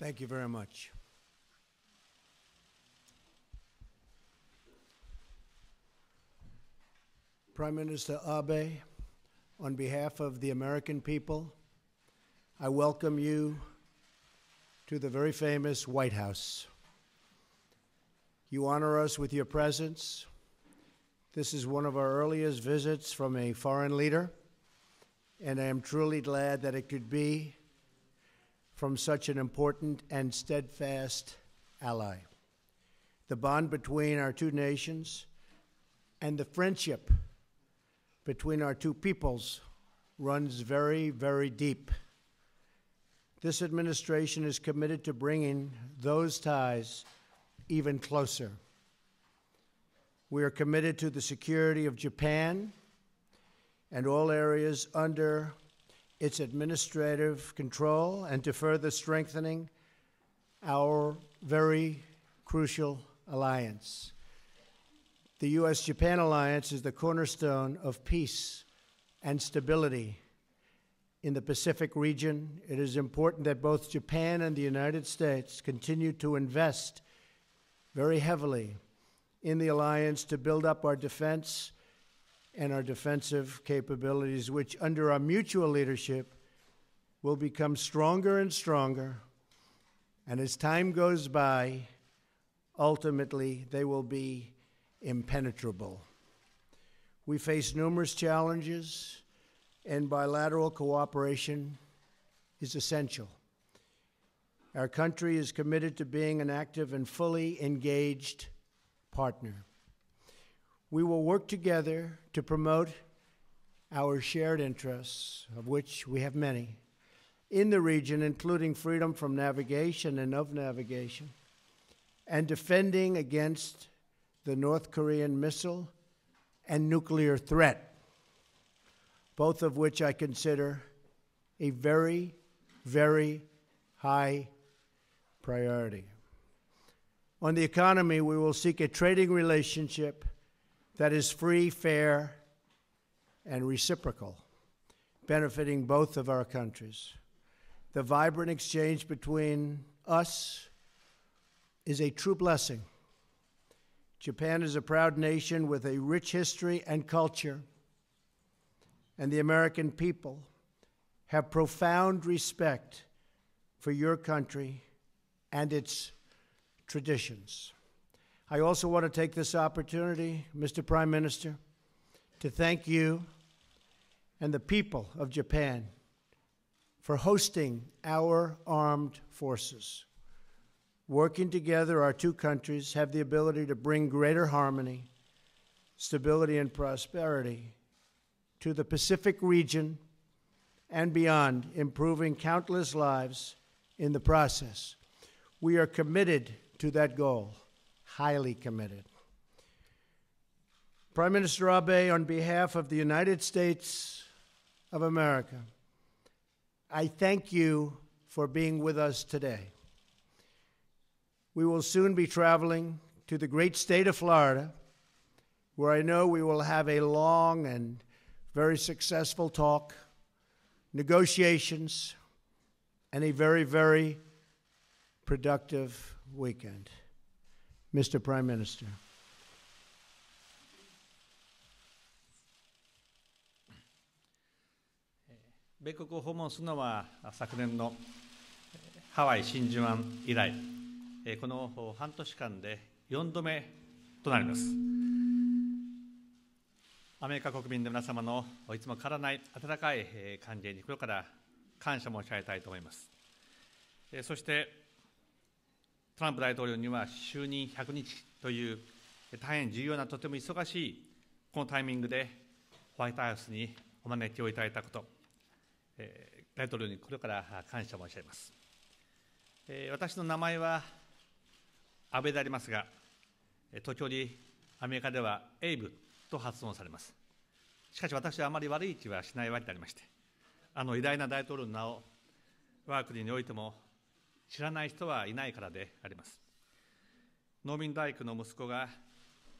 Thank you very much. Prime Minister Abe, on behalf of the American people, I welcome you to the very famous White House. You honor us with your presence. This is one of our earliest visits from a foreign leader, and I am truly glad that it could be from such an important and steadfast ally. The bond between our two nations and the friendship between our two peoples runs very, very deep. This administration is committed to bringing those ties even closer. We are committed to the security of Japan and all areas under its administrative control, and to further strengthening our very crucial alliance. The U.S. Japan alliance is the cornerstone of peace and stability in the Pacific region. It is important that both Japan and the United States continue to invest very heavily in the alliance to build up our defense and our defensive capabilities, which, under our mutual leadership, will become stronger and stronger. And as time goes by, ultimately they will be impenetrable. We face numerous challenges, and bilateral cooperation is essential. Our country is committed to being an active and fully engaged partner. We will work together to promote our shared interests, of which we have many, in the region, including freedom from navigation and of navigation, and defending against the North Korean missile and nuclear threat, both of which I consider a very, very high priority. On the economy, we will seek a trading relationship that is free, fair, and reciprocal, benefiting both of our countries. The vibrant exchange between us is a true blessing. Japan is a proud nation with a rich history and culture, and the American people have profound respect for your country and its traditions. I also want to take this opportunity, Mr. Prime Minister, to thank you and the people of Japan for hosting our armed forces. Working together, our two countries have the ability to bring greater harmony, stability, and prosperity to the Pacific region and beyond, improving countless lives in the process. We are committed to that goal highly committed. Prime Minister Abe, on behalf of the United States of America, I thank you for being with us today. We will soon be traveling to the great state of Florida, where I know we will have a long and very successful talk, negotiations, and a very, very productive weekend. Mr. Prime Minister. 米国を訪問するのは昨年のハワイ真珠湾以来、この半年間で4度目となります。アメリカ国民の皆様のいつも変わらない温かい歓迎に心から感謝申し上げたいと思います。そしてトランプ大統領には就任100日という大変重要なとても忙しいこのタイミングでホワイトハウスにお招きをいただいたこと、え大統領にこれから感謝申し上げます、え私の名前は安倍でありますが時折アメリカではエイブと発音されますしかし私はあまり悪い気はしないわけでありましてあの偉大な大統領の名を我が国においても知らない人はいないからであります。農民大工の息子が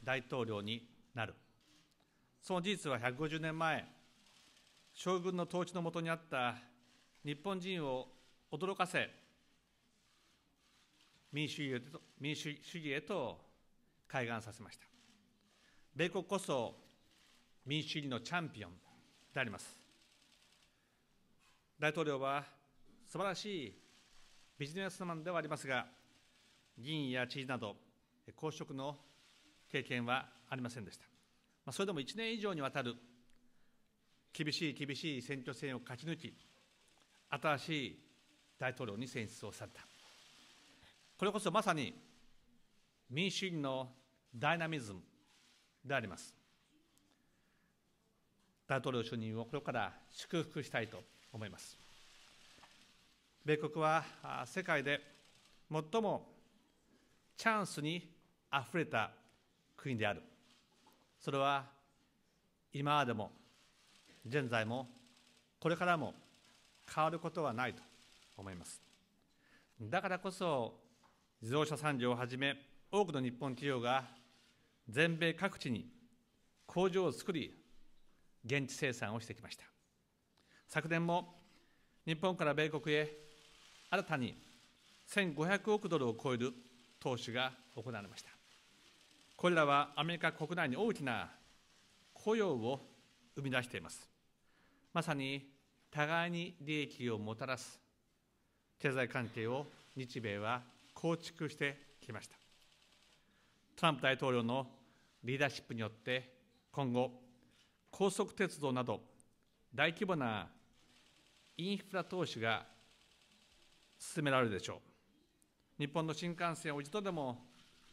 大統領になる。その事実は150年前、将軍の統治のもとにあった日本人を驚かせ、民主主義へと民主主義へと開眼させました。米国こそ民主主義のチャンピオンであります。大統領は素晴らしいビジネスマンではありますが、議員や知事など、公職の経験はありませんでした。まあ、それでも1年以上にわたる厳しい厳しい選挙戦を勝ち抜き、新しい大統領に選出をされた。これこそまさに民主主義のダイナミズムであります。大統領就任をこれから祝福したいと思います。米国は世界で最もチャンスにあふれた国であるそれは今までも現在もこれからも変わることはないと思いますだからこそ自動車産業をはじめ多くの日本企業が全米各地に工場を作り現地生産をしてきました昨年も日本から米国へ新たに1500億ドルを超える投資が行われましたこれらはアメリカ国内に大きな雇用を生み出していますまさに互いに利益をもたらす経済関係を日米は構築してきましたトランプ大統領のリーダーシップによって今後高速鉄道など大規模なインフラ投資が進められるでしょう日本の新幹線を一度でも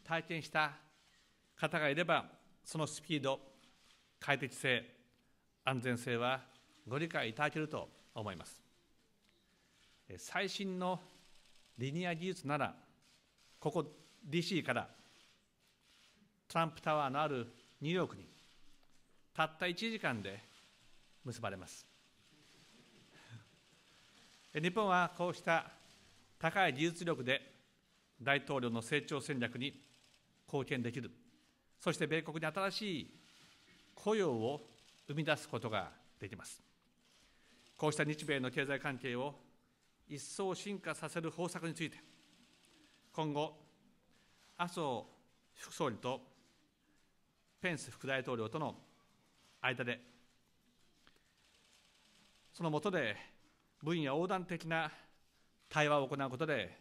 体験した方がいればそのスピード快適性安全性はご理解いただけると思います最新のリニア技術ならここ DC からトランプタワーのあるニューヨークにたった1時間で結ばれます日本はこうした高い技術力で大統領の成長戦略に貢献できる、そして米国に新しい雇用を生み出すことができます。こうした日米の経済関係を一層進化させる方策について、今後、麻生副総理とペンス副大統領との間で、その下で分野横断的な対話を行うことで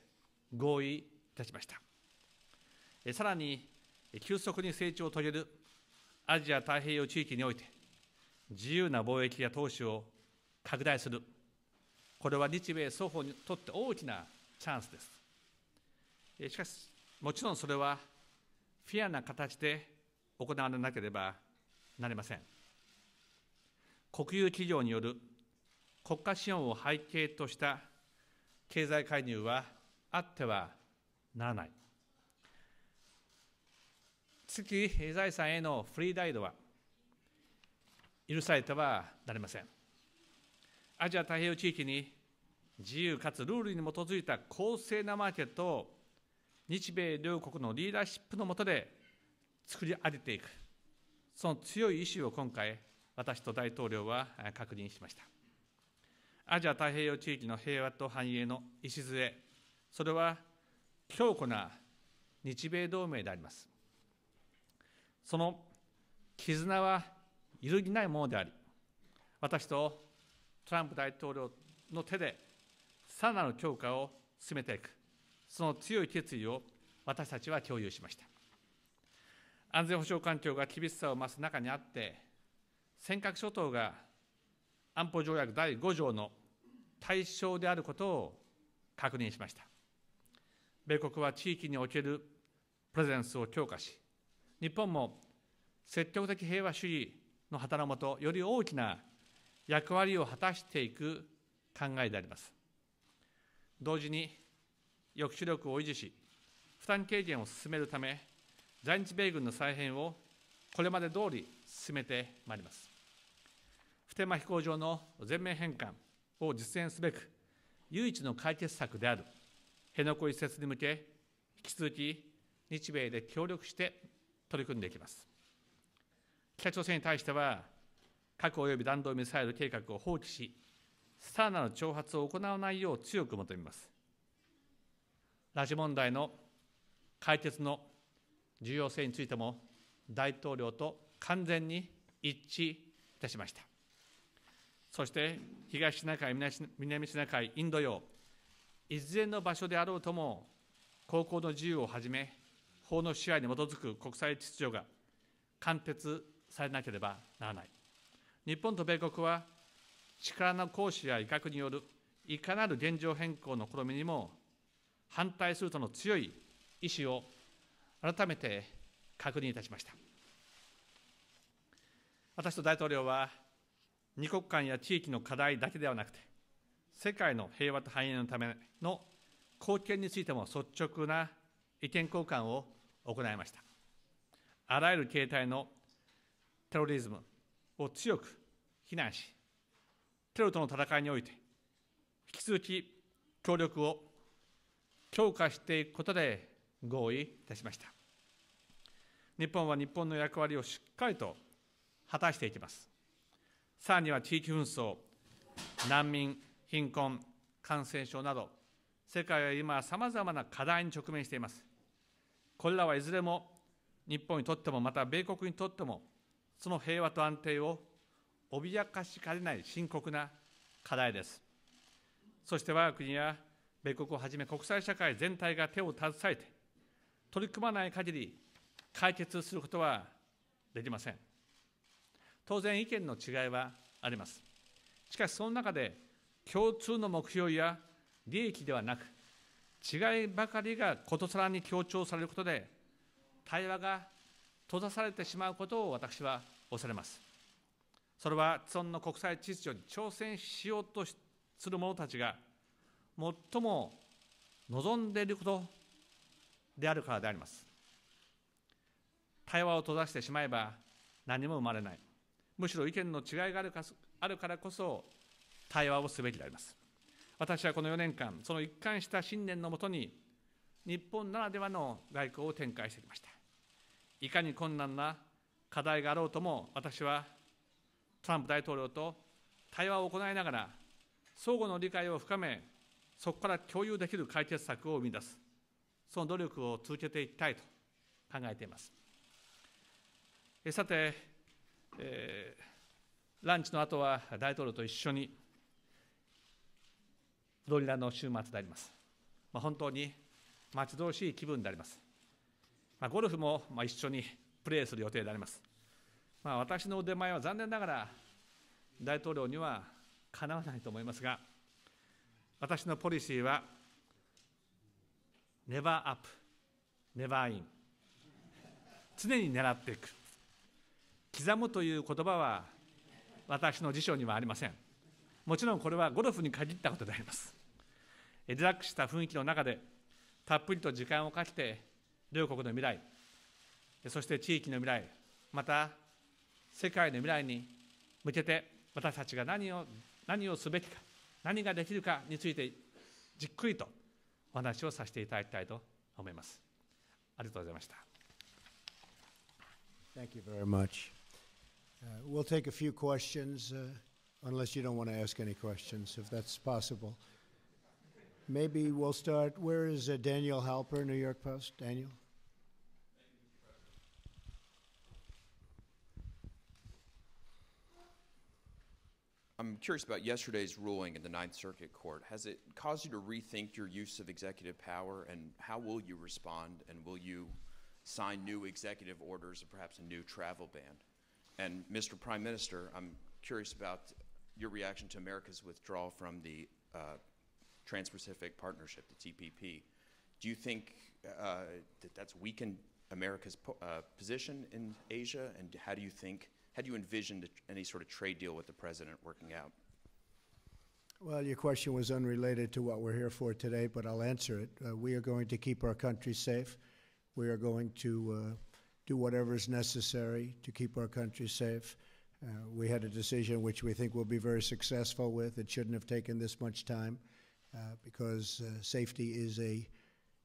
合意いたしましたさらに急速に成長を遂げるアジア太平洋地域において自由な貿易や投資を拡大するこれは日米双方にとって大きなチャンスですしかしもちろんそれはフィアな形で行われなければなりません国有企業による国家資本を背景とした経済介入はあってはならない。月財産へのフリーライドは許されてはなりません。アジア太平洋地域に自由かつルールに基づいた公正なマーケットを日米両国のリーダーシップの下で作り上げていく、その強い意志を今回、私と大統領は確認しました。アジア太平洋地域の平和と繁栄の礎それは強固な日米同盟でありますその絆は揺るぎないものであり私とトランプ大統領の手でさらなる強化を進めていくその強い決意を私たちは共有しました安全保障環境が厳しさを増す中にあって尖閣諸島が安保条約第5条の対象であることを確認しました。米国は地域におけるプレゼンスを強化し、日本も積極的平和主義の旗のもと、より大きな役割を果たしていく考えであります。同時に抑止力を維持し、負担軽減を進めるため、在日米軍の再編をこれまで通り進めてまいります。普天間飛行場の全面返還を実現すべく、唯一の解決策である辺野古移設に向け、引き続き日米で協力して取り組んでいきます。北朝鮮に対しては、核及び弾道ミサイル計画を放棄し、さらなる挑発を行わないよう強く求めます。拉致問題の解決の重要性についても、大統領と完全に一致いたしました。そして東シナ海、南シナ海、インド洋、いずれの場所であろうとも、航行の自由をはじめ、法の支配に基づく国際秩序が貫徹されなければならない。日本と米国は、力の行使や威嚇によるいかなる現状変更の試みにも反対するとの強い意思を改めて確認いたしました。私と大統領は二国間や地域の課題だけではなくて、世界の平和と繁栄のための貢献についても率直な意見交換を行いました。あらゆる形態のテロリズムを強く非難し、テロとの戦いにおいて、引き続き協力を強化していくことで合意いたしました。日本は日本の役割をしっかりと果たしていきます。さらには地域紛争、難民、貧困、感染症など、世界は今、さまざまな課題に直面しています。これらはいずれも日本にとっても、また米国にとっても、その平和と安定を脅かしかねない深刻な課題です。そして我が国は、米国をはじめ国際社会全体が手を携えて、取り組まない限り、解決することはできません。当然意見の違いはあります。しかしその中で共通の目標や利益ではなく違いばかりがことさらに強調されることで対話が閉ざされてしまうことを私は恐れます。それは既存の国際秩序に挑戦しようとする者たちが最も望んでいることであるからであります。対話を閉ざしてしまえば何も生まれない。むしろ意見の違いがあるかあるからこそ対話をすべきであります私はこの4年間その一貫した信念のもとに日本ならではの外交を展開してきましたいかに困難な課題があろうとも私はトランプ大統領と対話を行いながら相互の理解を深めそこから共有できる解決策を生み出すその努力を続けていきたいと考えていますさてえー、ランチの後は大統領と一緒にフロリダの週末であります。まあ、本当に待ち遠しい気分であります。まあ、ゴルフもまあ一緒にプレーする予定であります。まあ、私の腕前は残念ながら大統領にはかなわないと思いますが、私のポリシーは、ネバーアップ、ネバーイン、常に狙っていく。刻むという言葉は私の辞書にはありませんもちろんこれはゴルフに限ったことでありますリラックスした雰囲気の中でたっぷりと時間をかけて両国の未来そして地域の未来また世界の未来に向けて私たちが何を何をすべきか何ができるかについてじっくりとお話をさせていただきたいと思いますありがとうございました Thank you very much. Uh, we'll take a few questions, uh, unless you don't want to ask any questions, if that's possible. Maybe we'll start. Where is uh, Daniel Halper, New York Post? Daniel? I'm curious about yesterday's ruling in the Ninth Circuit Court. Has it caused you to rethink your use of executive power, and how will you respond, and will you sign new executive orders and perhaps a new travel ban? And Mr. Prime Minister, I'm curious about your reaction to America's withdrawal from the uh, Trans-Pacific Partnership, the TPP. Do you think uh, that that's weakened America's po uh, position in Asia? And how do you think, how do you envision any sort of trade deal with the president working out? Well, your question was unrelated to what we're here for today, but I'll answer it. Uh, we are going to keep our country safe. We are going to uh, do whatever is necessary to keep our country safe. Uh, we had a decision which we think we'll be very successful with. It shouldn't have taken this much time uh, because uh, safety is a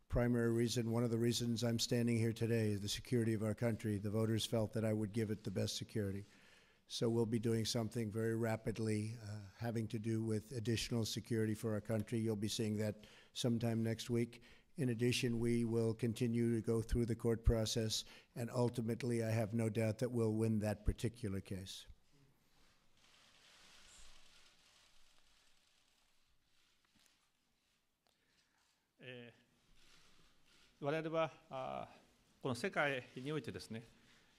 primary reason. One of the reasons I'm standing here today is the security of our country. The voters felt that I would give it the best security. So we'll be doing something very rapidly uh, having to do with additional security for our country. You'll be seeing that sometime next week. In addition, we will continue to go through the court process, and ultimately, I have no doubt that we'll win that particular case. Uh, 我々はあこの世界においてですね、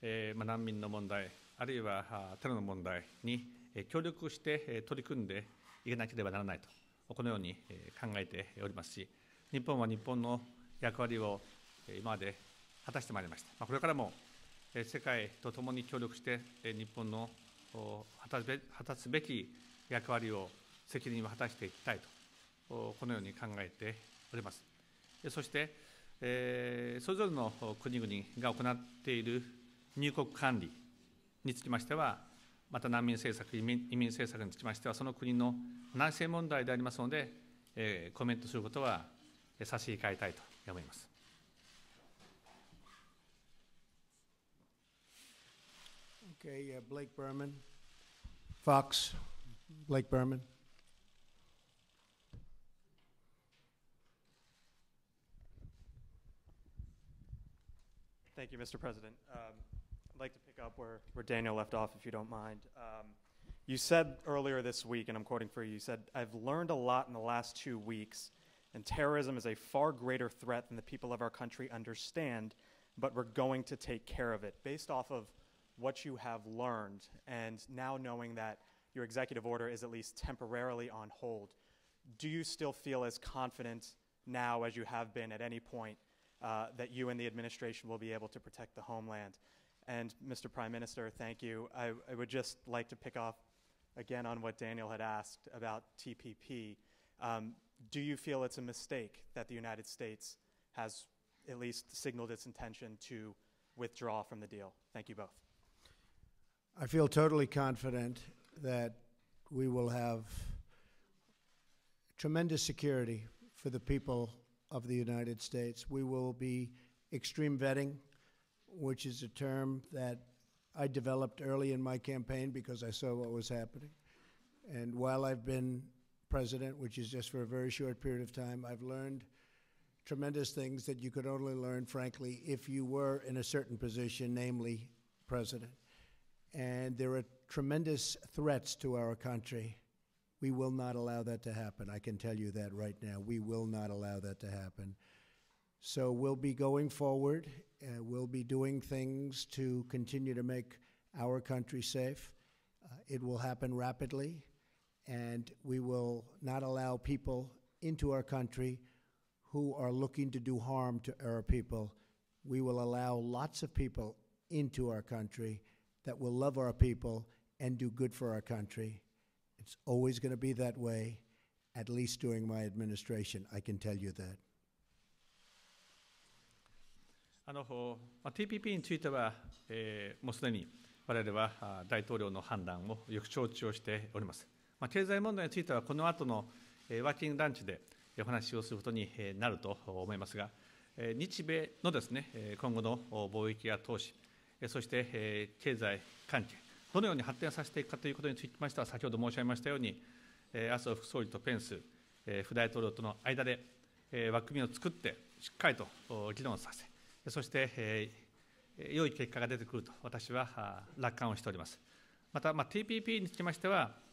えーまあ、難民の問題あるいはあテロの問題に、えー、協力して、えー、取り組んでいかなければならないとこのように、えー、考えておりますし日本は日本の役割を今まで果たしてまいりました。これからも世界とともに協力して、日本の果たすべき役割を責任を果たしていきたいと、このように考えております。そして、えそれぞれの国々が行っている入国管理につきましては、また難民政策、移民移民政策につきましては、その国の内政問題でありますので、えコメントすることは差し控えたいと思います。Okay, uh, Blake Berman, Fox, Blake Berman. Thank you, Mr. President. Um, I'd like to pick up where, where Daniel left off, if you don't mind. Um, you said earlier this week, and I'm quoting for you, you said, I've learned a lot in the last two weeks – and terrorism is a far greater threat than the people of our country understand, but we're going to take care of it based off of what you have learned. And now knowing that your executive order is at least temporarily on hold, do you still feel as confident now as you have been at any point uh, that you and the administration will be able to protect the homeland? And Mr. Prime Minister, thank you. I, I would just like to pick up again on what Daniel had asked about TPP. Um, do you feel it's a mistake that the United States has at least signaled its intention to withdraw from the deal? Thank you both. I feel totally confident that we will have tremendous security for the people of the United States. We will be extreme vetting, which is a term that I developed early in my campaign because I saw what was happening. And while I've been president, which is just for a very short period of time, I've learned tremendous things that you could only learn, frankly, if you were in a certain position, namely president. And there are tremendous threats to our country. We will not allow that to happen. I can tell you that right now. We will not allow that to happen. So we'll be going forward. Uh, we'll be doing things to continue to make our country safe. Uh, it will happen rapidly and we will not allow people into our country who are looking to do harm to our people. We will allow lots of people into our country that will love our people and do good for our country. It's always going to be that way, at least during my administration. I can tell you that. あのまあ、TPP については、えー、もうすでに我々は大統領の判断をよく承知をしております。まあ、経済問題については、この後のワーキングランチでお話をすることになると思いますが、日米のです、ね、今後の貿易や投資、そして経済関係、どのように発展させていくかということにつきましては、先ほど申し上げましたように、麻生副総理とペンス副大統領との間で枠組みを作って、しっかりと議論させ、そして良い結果が出てくると、私は楽観をしております。また、ま TPP につきましては、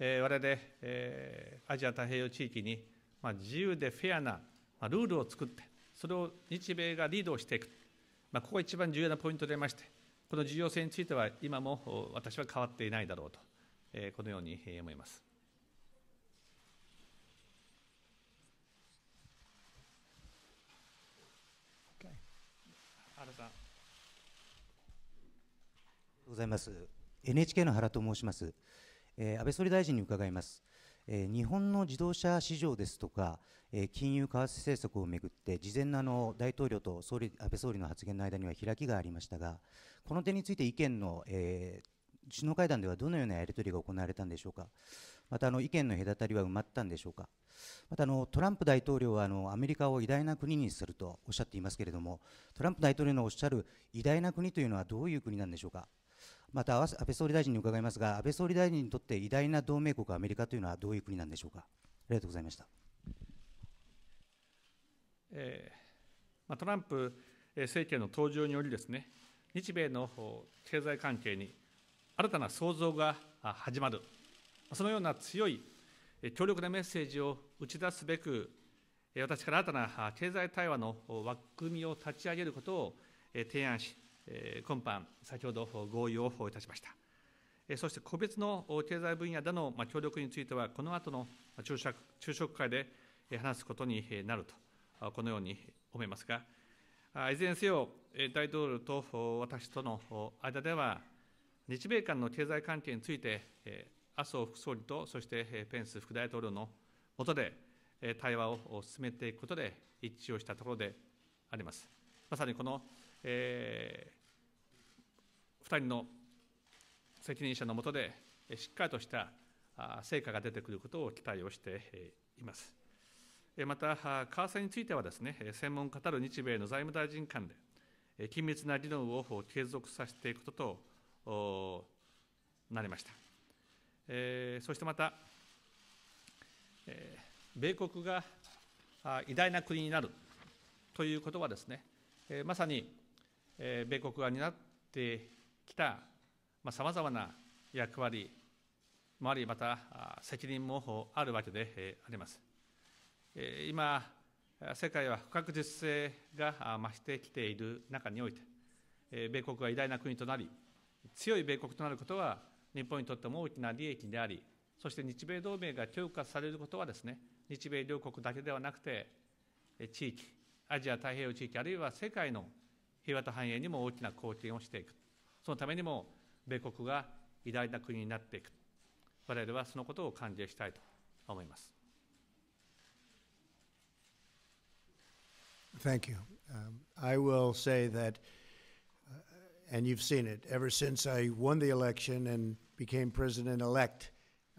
我々、えー、アジア太平洋地域に、まあ、自由でフェアな、まあ、ルールを作って、それを日米がリードしていく、まあ、ここが一番重要なポイントでありまして、この重要性については、今も私は変わっていないだろうと、えー、このように思います。原さん。ございます。NHK の原と申します。え安倍総理大臣に伺います。え日本の自動車市場ですとか、え金融為替政策をめぐって、事前のあの大統領と総理安倍総理の発言の間には開きがありましたが、この点について意見の、えー、首脳会談ではどのようなやり取りが行われたんでしょうか、またあの意見の隔たりは埋まったんでしょうか、またあのトランプ大統領はあのアメリカを偉大な国にするとおっしゃっていますけれども、トランプ大統領のおっしゃる偉大な国というのはどういう国なんでしょうか。また安倍総理大臣に伺いますが、安倍総理大臣にとって偉大な同盟国、アメリカというのはどういう国なんでしょうか。ありがとうございました。えーまあ、トランプ政権の登場によりですね、日米の経済関係に新たな創造が始まる、そのような強い強力なメッセージを打ち出すべく、私から新たな経済対話の枠組みを立ち上げることを提案し、今般、先ほど合意をいたしました。そして個別の経済分野での協力については、この後の昼食昼食会で話すことになると、このように思いますが、いずれにせよ、大統領と私との間では、日米間の経済関係について、麻生副総理と、そしてペンス副大統領の下で、対話を進めていくことで一致をしたところであります。まさにこの、えー2人の責任者のもとで、しっかりとした成果が出てくることを期待をしています。また、為替についてはですね、専門家たる日米の財務大臣間で、緊密な議論を継続させていくこととなりました。そしてまた、米国が偉大な国になるということはですね、まさに米国が担ってきたさまざ、まな役割もありまた責任もあるわけであります。今世界は不確実性が増してきている中において米国が偉大な国となり強い米国となることは日本にとっても大きな利益でありそして日米同盟が強化されることはですね日米両国だけではなくて地域アジア太平洋地域あるいは世界の平和と繁栄にも大きな貢献をしていくそのためにも米国が偉大な国になっていく我々はそのことを歓迎したいと思います。Thank you. Um, I will say that, uh, and you've seen it, ever since I won the election and became president elect,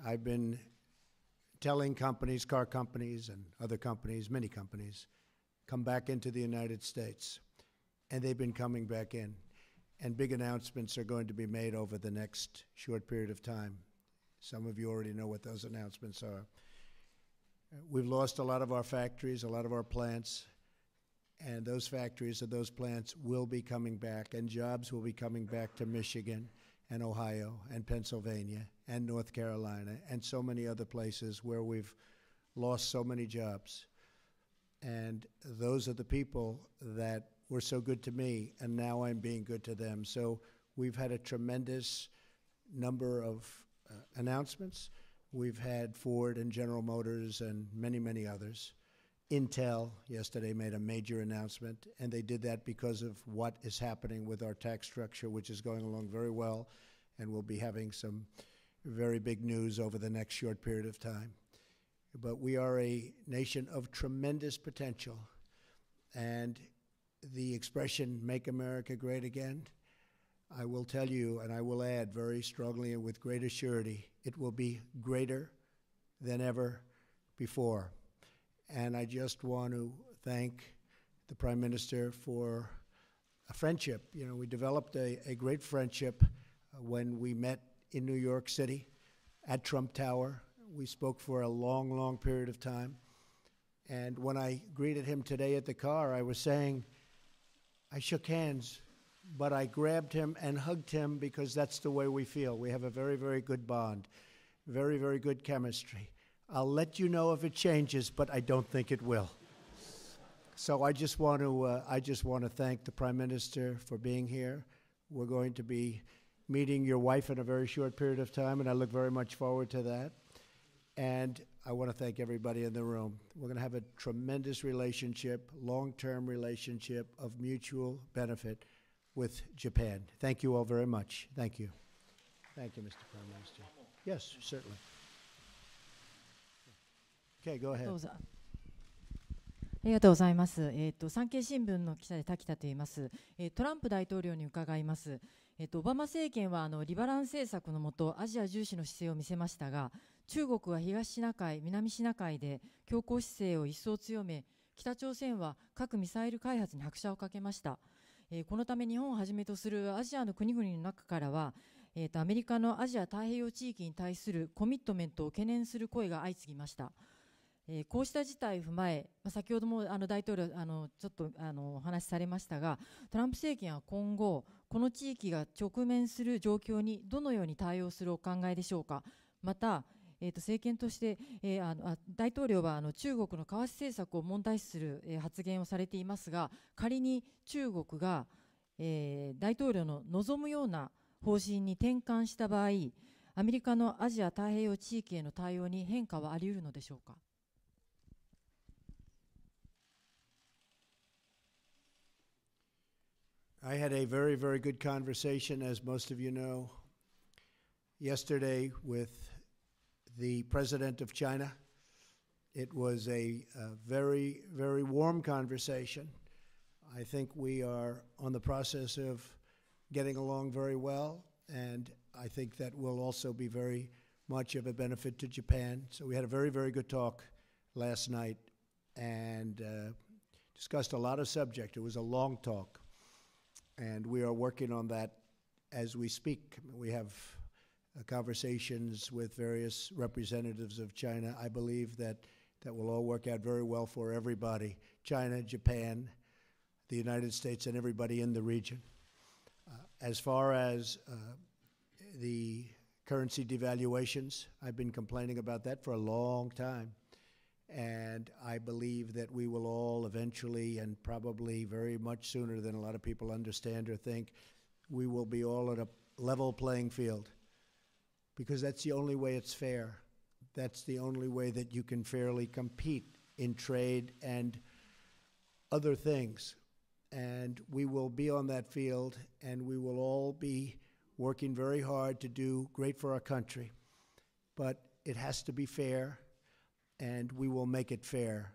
I've been telling companies, car companies, and other companies, many companies, come back into the United States. And they've been coming back in and big announcements are going to be made over the next short period of time. Some of you already know what those announcements are. We've lost a lot of our factories, a lot of our plants, and those factories and those plants will be coming back, and jobs will be coming back to Michigan and Ohio and Pennsylvania and North Carolina and so many other places where we've lost so many jobs. And those are the people that were so good to me, and now I'm being good to them. So we've had a tremendous number of uh, announcements. We've had Ford and General Motors and many, many others. Intel yesterday made a major announcement, and they did that because of what is happening with our tax structure, which is going along very well, and we'll be having some very big news over the next short period of time. But we are a nation of tremendous potential, and the expression make America great again, I will tell you and I will add very strongly and with greater surety it will be greater than ever before. And I just want to thank the Prime Minister for a friendship. You know, we developed a, a great friendship uh, when we met in New York City at Trump Tower. We spoke for a long, long period of time. And when I greeted him today at the car, I was saying, I shook hands, but I grabbed him and hugged him because that's the way we feel. We have a very, very good bond, very, very good chemistry. I'll let you know if it changes, but I don't think it will. So I just want to uh, I just want to thank the Prime Minister for being here. We're going to be meeting your wife in a very short period of time, and I look very much forward to that. And I want to thank everybody in the room. We're going to have a tremendous relationship, long term relationship of mutual benefit with Japan. Thank you all very much. Thank you. Thank you, Mr. Prime Minister. Yes, certainly. Okay, go ahead. ありがとうございます。えっ、ー、と産経新聞の記者で滝田と言います。えー、トランプ大統領に伺います。えっ、ー、とオバマ政権はあのリバランス政策のもとアジア重視の姿勢を見せましたが、中国は東シナ海、南シナ海で強硬姿勢を一層強め、北朝鮮は核・ミサイル開発に拍車をかけました。えー、このため日本をはじめとするアジアの国々の中からは、えー、とアメリカのアジア太平洋地域に対するコミットメントを懸念する声が相次ぎました。えー、こうした事態を踏まえ、まあ、先ほどもあの大統領あのちょっとあのお話しされましたが、トランプ政権は今後、この地域が直面する状況にどのように対応するお考えでしょうか。またえー、と政権として、えー、あの大統領はあの中国の為替政策を問題視する、えー、発言をされていますが仮に中国が、えー、大統領の望むような方針に転換した場合アメリカのアジア太平洋地域への対応に変化はあり得るのでしょうか。I had a very, very good conversation, as most of you know, yesterday with the president of China. It was a, a very, very warm conversation. I think we are on the process of getting along very well, and I think that will also be very much of a benefit to Japan. So we had a very, very good talk last night and uh, discussed a lot of subject. It was a long talk, and we are working on that as we speak. We have uh, conversations with various representatives of China. I believe that that will all work out very well for everybody China, Japan, the United States, and everybody in the region. Uh, as far as uh, the currency devaluations, I've been complaining about that for a long time. And I believe that we will all eventually, and probably very much sooner than a lot of people understand or think, we will be all at a level playing field because that's the only way it's fair. That's the only way that you can fairly compete in trade and other things. And we will be on that field, and we will all be working very hard to do great for our country. But it has to be fair, and we will make it fair.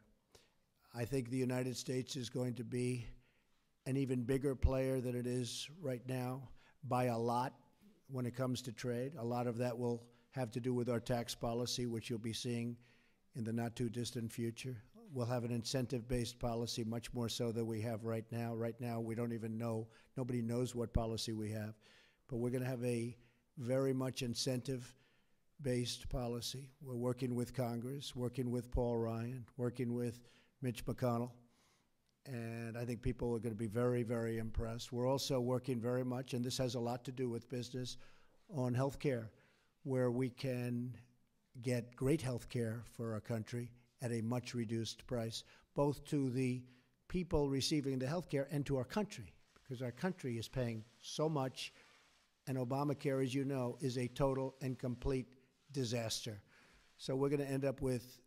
I think the United States is going to be an even bigger player than it is right now by a lot when it comes to trade. A lot of that will have to do with our tax policy, which you'll be seeing in the not too distant future. We'll have an incentive based policy, much more so than we have right now. Right now, we don't even know, nobody knows what policy we have. But we're going to have a very much incentive based policy. We're working with Congress, working with Paul Ryan, working with Mitch McConnell and I think people are going to be very, very impressed. We're also working very much, and this has a lot to do with business, on healthcare, where we can get great healthcare for our country at a much reduced price, both to the people receiving the healthcare and to our country, because our country is paying so much, and Obamacare, as you know, is a total and complete disaster. So we're going to end up with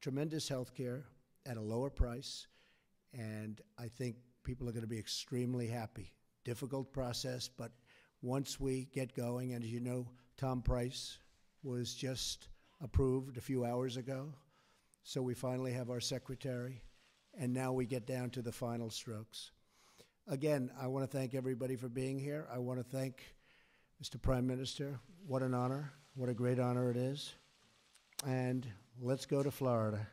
tremendous healthcare at a lower price and I think people are going to be extremely happy. Difficult process, but once we get going, and as you know, Tom Price was just approved a few hours ago. So we finally have our secretary, and now we get down to the final strokes. Again, I want to thank everybody for being here. I want to thank Mr. Prime Minister. What an honor. What a great honor it is. And let's go to Florida.